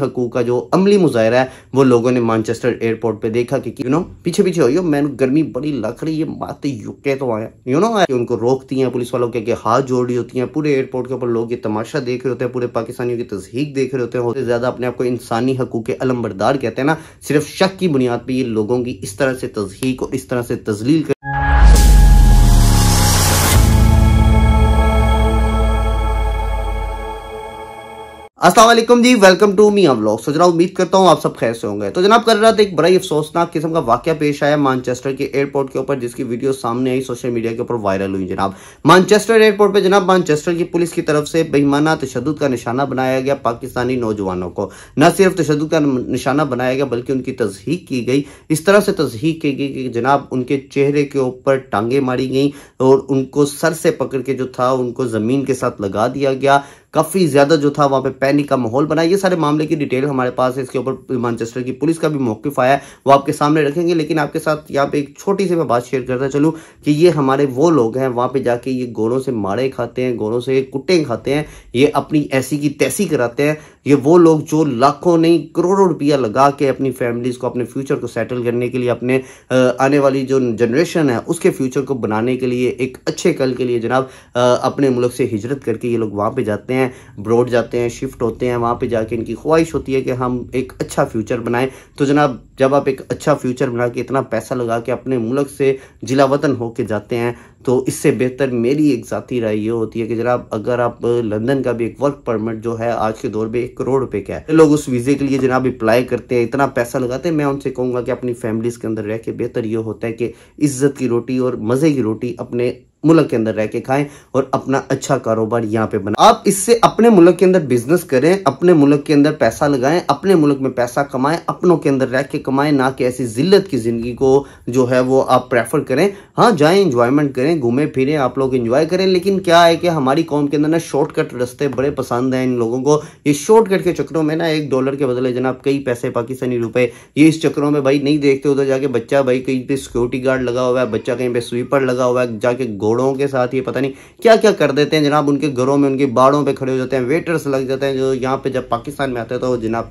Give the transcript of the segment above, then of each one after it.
हकूक का जो अमली मुजाहरा है वो लोगों ने मानचेस्टर एयरपोर्ट पे देखा कि यू नो पीछे पीछे हो मैं गर्मी बड़ी लग रही है बात यूके तो आया यू नो आया उनको रोकती हैं पुलिस वालों के आगे हाथ जोड़ रही होती हैं पूरे एयरपोर्ट के ऊपर लोग ये तमाशा देख रहे होते हैं पूरे पाकिस्तानियों की तस्दीक देख रहे होते हैं होते ज्यादा अपने आपको इंसानी हकूक के अलम्बरदार कहते हैं ना सिर्फ शक की बुनियाद पर ये लोगों की इस तरह से तस्दीक और इस तरह से Tajleel Aslam ji welcome to me a vlog so जना उम्मीद करता हूँ आप सब खैर से होंगे तो जनाब कर रहा था एक बड़ा ही अफसोसनाक किस्म का वाक्य पेश आया मानचेस्टर के एयरपोर्ट के ऊपर जिसकी वीडियो सामने आई सोशल मीडिया के ऊपर वायरल हुई जनाब मानचेस्टर एयरपोर्ट पे जनाब मानचेस्टर की पुलिस की तरफ से बेईमाना तशद का निशाना बनाया गया पाकिस्तानी नौजवानों को न सिर्फ तशद का निशाना बनाया गया बल्कि उनकी तजहीक की गई इस तरह से तस्दीक की गई कि जनाब उनके चेहरे के ऊपर टांगे मारी गई और उनको सर से पकड़ के जो था उनको ज़मीन के साथ लगा दिया गया काफ़ी ज़्यादा जो था वहाँ पे पैनिक का माहौल बना ये सारे मामले की डिटेल हमारे पास है इसके ऊपर मानचेस्टर की पुलिस का भी मौकफ आया वो आपके सामने रखेंगे लेकिन आपके साथ यहाँ पे एक छोटी सी मैं बात शेयर करता चलूँ कि ये हमारे वो लोग हैं वहाँ पर जाके ये गोरों से मारे खाते हैं गोरों से कुट्टे खाते हैं ये अपनी ऐसी की तैसी कराते हैं ये वो लोग जो लाखों नहीं करोड़ों रुपया लगा के अपनी फैमिलीज को अपने फ्यूचर को सेटल करने के लिए अपने आने वाली जो जनरेशन है उसके फ्यूचर को बनाने के लिए एक अच्छे कल के लिए जनाब अपने मुल्क से हिजरत करके ये लोग वहाँ पर जाते हैं ब्रॉड जाते हैं शिफ्ट होते हैं वहाँ पर जाके इनकी ख्वाहिश होती है कि हम एक अच्छा फ्यूचर बनाएं तो जनाब जब आप एक अच्छा फ्यूचर बना के इतना पैसा लगा के अपने मुल्क से जिला वतन होके जाते हैं तो इससे बेहतर मेरी एक ज़ाती राय ये होती है कि जनाब अगर आप लंदन का भी एक वर्क परमिट जो है आज के दौर में एक करोड़ रुपए का है लोग उस वीज़े के लिए जनाब अप्लाई करते हैं इतना पैसा लगाते हैं मैं उनसे कहूँगा कि अपनी फैमिलीज़ के अंदर रह के बेहतर ये होता है कि इज्जत की रोटी और मज़े की रोटी अपने मुल्क के अंदर रह के खाएं और अपना अच्छा कारोबार यहाँ पे बनाएं आप इससे अपने मुल्क के अंदर बिजनेस करें अपने मुल्क के अंदर पैसा लगाएं अपने मुल्क में पैसा कमाएं अपनों के अंदर रह के कमाएं ना कि ऐसी जिल्लत की ज़िंदगी को जो है वो आप प्रेफर करें हाँ जाएं इंजॉयमेंट करें घूमें फिरें आप लोग इंजॉय करें लेकिन क्या है कि हमारी कौम के अंदर ना शॉर्टकट रस्ते बड़े पसंद हैं इन लोगों को ये शॉर्टकट के चक्करों में ना एक डॉलर के बदले जनाब कई पैसे पाकिस्तानी रुपए ये इस चक्करों में भाई नहीं देखते उधर जाके बच्चा भाई कहीं पे सिक्योरिटी गार्ड लगा हुआ है बच्चा कहीं पे स्वीपर लगा हुआ है जाके घोड़ों के साथ ये पता नहीं क्या क्या कर देते हैं जनाब उनके घरों में उनके बाड़ों पर खड़े हो जाते हैं वेटर्स लग जाते हैं जो यहाँ पे जब पाकिस्तान में आते हैं तो जनाब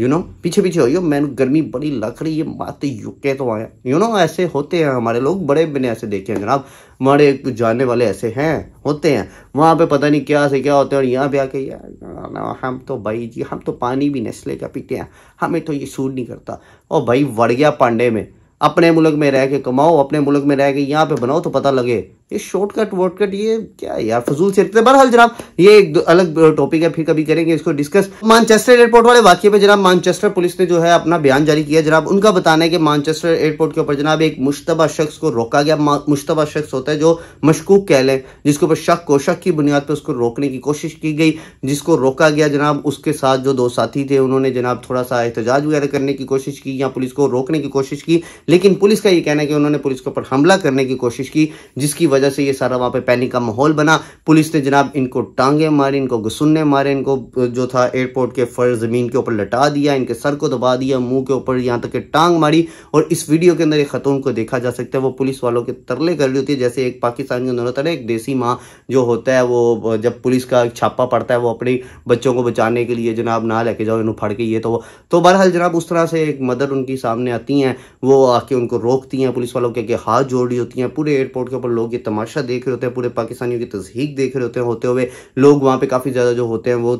यू you नो know, पीछे पीछे होइयो मैंने गर्मी बड़ी लग रही है मात यूके तो आया यू नो ऐसे होते हैं हमारे लोग बड़े बने ऐसे देखे हैं जनाब हमारे जाने वाले ऐसे हैं होते हैं वहाँ पे पता नहीं क्या से क्या होते हैं और यहाँ पे आके यार हम तो भाई जी हम तो पानी भी नस्ले का पीते हैं हमें तो ये सूट नहीं करता और भाई वड़ गया पांडे में अपने मुल्क में रह के कमाओ अपने मुल्क में रह के यहाँ पे बनाओ तो पता लगे ये शॉर्टकट वॉर्टकट ये क्या यार फजूल से इतने बहरहाल जनाब ये एक अलग टॉपिक है फिर कभी करेंगे इसको डिस्कस मानचेस्टर एयरपोर्ट वाले वाक्य पे जनाब मानचेस्टर पुलिस ने जो है अपना बयान जारी किया जनाब उनका बताना है कि मानचेस्टर एयरपोर्ट के ऊपर जनाब एक मुशतबा शख्स को रोका गया मुशतबा शख्स होता है जो मशकूक कह लें जिसके ऊपर शक को शक की बुनियाद पर उसको रोकने की कोशिश की गई जिसको रोका गया जनाब उसके साथ जो दो साथी थे उन्होंने जनाब थोड़ा सा एहतजाज वगैरह करने की कोशिश की या पुलिस को रोकने की कोशिश की लेकिन पुलिस का ये कहना है कि उन्होंने पुलिस के ऊपर हमला करने की कोशिश की जिसकी वजह से ये सारा वहाँ पे पैनिक का माहौल बना पुलिस ने जनाब इनको टांगे मारे इनको घुसुन्ने मारे इनको जो था एयरपोर्ट के फर्ज ज़मीन के ऊपर लटा दिया इनके सर को दबा दिया मुंह के ऊपर यहाँ तक के टांग मारी और इस वीडियो के अंदर एक खतून को देखा जा सकता है वो पुलिस वालों के तरले कर रही होती है जैसे एक पाकिस्तान के अंदर होता एक देसी माँ जो होता है वो जब पुलिस का छापा पड़ता है वो अपने बच्चों को बचाने के लिए जनाब ना लेके जाओ इन्हों फाड़ के ये तो तो बहरहाल जनाब उस तरह से एक मदर उनकी सामने आती हैं वो आके उनको रोकती हैं पुलिस वालों के हाथ जोड़ रही होती हैं पूरे एयरपोर्ट के ऊपर लोग ये तमाशा देख रहे होते हैं पूरे पाकिस्तानियों की तस्हीक देख रहे होते हैं होते हुए लोग वहाँ पे काफ़ी ज़्यादा जो होते हैं वो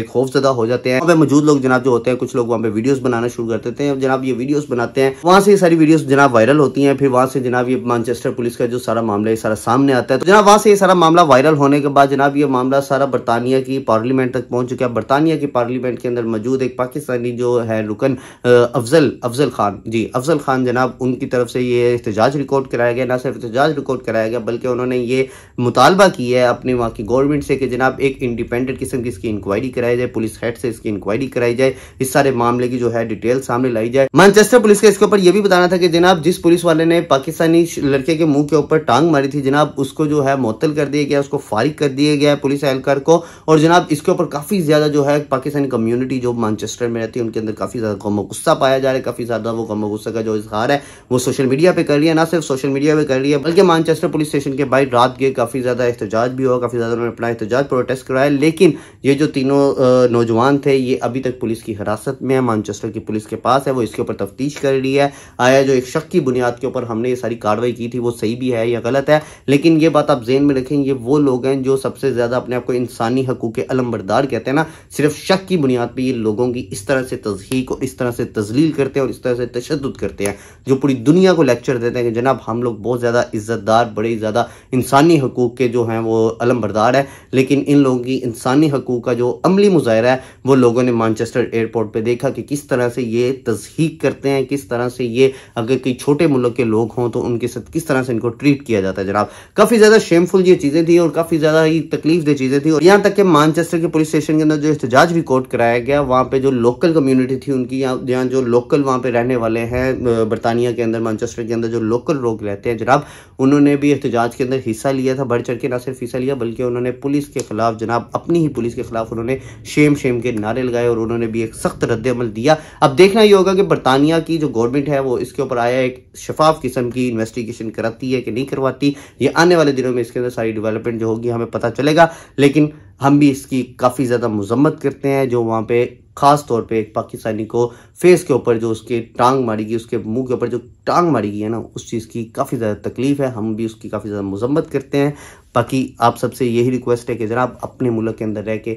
एक खौफ ज्यादा हो जाते हैं मौजूद लोग जनाब जो होते हैं कुछ लोग वहाँ पे वीडियोस बनाना शुरू कर देते हैं जनाब ये वीडियोस बनाते हैं वहाँ से ये सारी वीडियोस जनाब वायरल होती हैं फिर वहाँ से जनाब ये मानचेस्टर पुलिस का जो सारा मामला है सारा सामने आता है तो जनाब वहाँ से ये सारा मामला वायरल होने के बाद जनाब ये मामला सारा बरतानिया की पार्लियामेंट तक पहुंच चुका है बरतानिया की पार्लियामेंट के अंदर मौजूद एक पाकिस्तानी जो है रुकन अफजल अफजल खान जी अफजल खान जनाब उनकी तरफ से ये एहतजाज रिकॉर्ड कराया गया ना सिर्फ एहतजाज रिकॉर्ड कराया गया किया बल्कि उन्होंने ये मुतालबा किया है अपने वहाँ की गवर्नमेंट से कि जनाब एक इंडिपेंडेंट किस्म की इसकी इंक्वायरी कराई जाए पुलिस हेड से इसकी इंक्वायरी कराई जाए इस सारे मामले की जो है डिटेल सामने लाई जाए मानचेस्टर पुलिस का इसके ऊपर यह भी बताना था कि जनाब जिस पुलिस वाले ने पाकिस्तानी लड़के के मुंह के ऊपर टांग मारी थी जनाब उसको जो है मुतल कर दिया गया उसको फारिग कर दिया गया पुलिस एहलकार को और जनाब इसके ऊपर काफ़ी ज़्यादा जो है पाकिस्तानी कम्युनिटी जो मानचेस्टर में रहती है उनके अंदर काफ़ी ज़्यादा कौम गुस्सा पाया जा रहा है काफ़ी ज़्यादा वो कौम गुस्सा का जो इजहार है वो सोशल मीडिया पे कर रही है ना सिर्फ सोशल मीडिया पे कर रही है बल्कि मानचेस्टर पुलिस पुलिस स्टेशन के बाहर रात गए काफ़ी ज़्यादा एहतजाज भी हुआ काफ़ी ज़्यादा उन्होंने अपना एहतजाज प्रोटेस्ट कराया लेकिन ये जो तीनों नौजवान थे ये अभी तक पुलिस की हिरासत में है मानचेस्टर की पुलिस के पास है वो इसके ऊपर तफ्तीश कर रही है आया जो एक शक की बुनियाद के ऊपर हमने ये सारी कार्रवाई की थी वो सही भी है या गलत है लेकिन ये बात आप जेन में रखें ये वो लोग हैं जो सबसे ज़्यादा अपने आप को इंसानी हकूक अलमबरदार कहते हैं ना सिर्फ शक की बुनियाद पर ये लोगों की इस तरह से तजहीक और इस तरह से तजलील करते हैं और इस तरह से तशद करते हैं जो पूरी दुनिया को लेक्चर देते हैं कि जनाब हम लोग बहुत ज़्यादा इज्जतदार बड़े ज़्यादा इंसानी हकूक़ के जो हैं वो अलमबरदार है लेकिन इन लोगों की इंसानी हकूक़ का जो अमली मुजाहरा है वो लोगों ने मानचेस्टर एयरपोर्ट पर देखा कि किस तरह से ये तस्हीक करते हैं किस तरह से ये अगर कई छोटे मुल्क के लोग हों तो उनके साथ किस तरह से इनको ट्रीट किया जाता है जनाब काफ़ी ज़्यादा शेमफुल ये चीज़ें थी और काफ़ी ज़्यादा ही तकलीफ दे चीज़ें थी और यहाँ तक कि मानचेस्टर के पुलिस स्टेशन के अंदर जो एहतजाज भी कोर्ट कराया गया वहाँ पर जो लोकल कम्यूनिटी थी उनकी यहाँ जो लोकल वहाँ पर रहने वाले हैं बरतानिया के अंदर मानचेस्टर के अंदर जो लोकल लोग रहते हैं जनाब उन्होंने भी एहतजाज के अंदर हिस्सा लिया था बढ़ चढ़ के ना सिर्फ हिस्सा लिया बल्कि उन्होंने पुलिस के खिलाफ जनाब अपनी ही पुलिस के खिलाफ उन्होंने शेम शेम के नारे लगाए और उन्होंने भी एक सख्त रद्दमल दिया अब देखना ये होगा कि बरतानिया की जो गवर्नमेंट है वो इसके ऊपर आया एक शफाफ किस्म की इन्वेस्टिगेशन कराती है कि नहीं करवाती ये आने वाले दिनों में इसके अंदर सारी डिवेलपमेंट जो होगी हमें पता चलेगा लेकिन हम भी इसकी काफ़ी ज़्यादा मजम्मत करते हैं जो वहाँ पे खास तौर पे एक पाकिस्तानी को फेस के ऊपर जो उसके टांग मारी गई उसके मुंह के ऊपर जो टांग मारी गई है ना उस चीज़ की काफ़ी ज़्यादा तकलीफ़ है हम भी उसकी काफ़ी ज़्यादा मजम्मत करते हैं बाकी आप सबसे यही रिक्वेस्ट है कि जनाब अपने मुल्क के अंदर रह के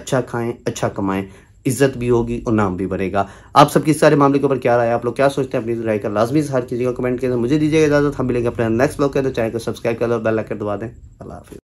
अच्छा खाएँ अच्छा कमाएँ इज्जत भी होगी और नाम भी बढ़ेगा आप सबके सारे मामले के ऊपर क्या राय आप लोग क्या सोचते हैं अपनी राय का लाजमी इजहार कीजिएगा कमेंट के मुझे दीजिएगा इजाजत हम मिलेंगे अपने नेक्स्ट ब्लॉग के तो चैनल को सब्सक्राइब कर लो बेल कर दबा दें अल्लाह हाफिज़